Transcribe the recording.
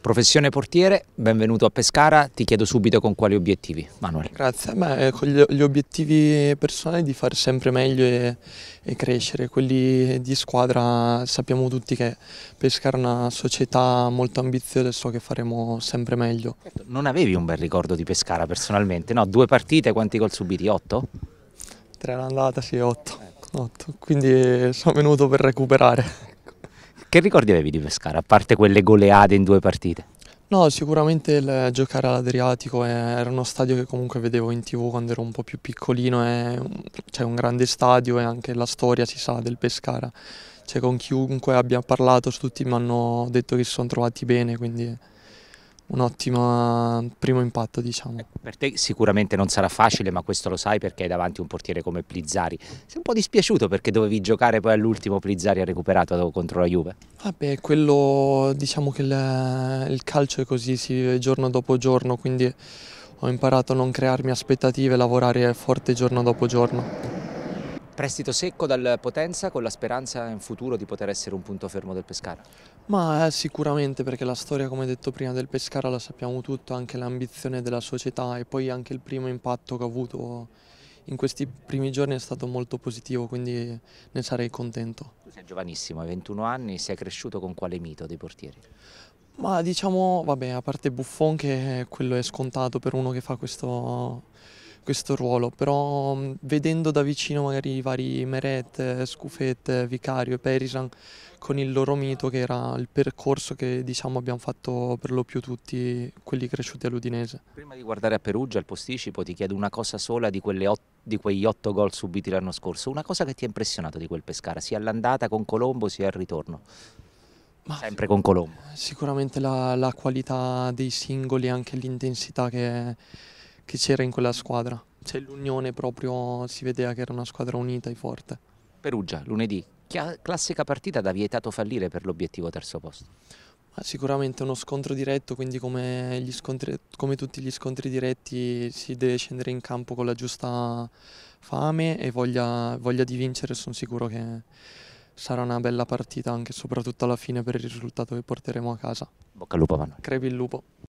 Professione portiere, benvenuto a Pescara, ti chiedo subito con quali obiettivi, Manuel. Grazie, Beh, con gli, obiettivi personali di fare sempre meglio e, e, crescere, quelli di squadra sappiamo tutti che Pescara è una società molto ambiziosa e so che faremo sempre meglio. Certo, non avevi un bel ricordo di Pescara personalmente, no? Due partite, quanti gol subiti? Otto? Tre all'andata, sì, otto. otto. Quindi eh, sono venuto per recuperare. Che ricordi avevi di Pescara, a parte quelle goleade in due partite? No, sicuramente il giocare all'Adriatico eh, era uno stadio che comunque vedevo in tv quando ero un po' più piccolino, c'è cioè, un grande stadio e anche la storia si sa del Pescara, cioè, con chiunque abbia parlato tutti mi hanno detto che si sono trovati bene, quindi un ottimo primo impatto diciamo. Ecco, per te sicuramente non sarà facile ma questo lo sai perché hai davanti un portiere come Plizzari, sei un po' dispiaciuto perché dovevi giocare poi all'ultimo Plizzari ha recuperato contro la Juve? Vabbè quello diciamo che il, il calcio è così, si vive giorno dopo giorno quindi ho imparato a non crearmi aspettative e lavorare forte giorno dopo giorno. Prestito secco dal Potenza con la speranza in futuro di poter essere un punto fermo del Pescara? Ma eh, sicuramente perché la storia come detto prima del Pescara la sappiamo tutto, anche l'ambizione della società e poi anche il primo impatto che ho avuto in questi primi giorni è stato molto positivo quindi ne sarei contento. Tu sei giovanissimo, hai 21 anni, sei cresciuto con quale mito dei portieri? Ma diciamo, vabbè, a parte Buffon che quello è scontato per uno che fa questo questo ruolo, però mm, vedendo da vicino magari i vari Meret, Scufet, Vicario e Perisan con il loro mito che era il percorso che diciamo abbiamo fatto per lo più tutti quelli cresciuti all'Udinese. Prima di guardare a Perugia, al posticipo, ti chiedo una cosa sola di, otto, di quegli otto gol subiti l'anno scorso, una cosa che ti ha impressionato di quel Pescara, sia all'andata con Colombo sia al ritorno? Ma sempre con Colombo. Sicuramente la, la, qualità dei singoli, e anche l'intensità che che c'era in quella squadra. C'è l'unione proprio, si vedeva che era una squadra unita e forte. Perugia, lunedì, classica partita da vietato fallire per l'obiettivo terzo posto. Ma sicuramente uno scontro diretto, quindi come, scontri, come, tutti gli scontri diretti si deve scendere in campo con la giusta fame e voglia, voglia di vincere, sono sicuro che sarà una bella partita anche soprattutto alla fine per il risultato che porteremo a casa. Bocca al lupo, Manuel. Crepi il lupo.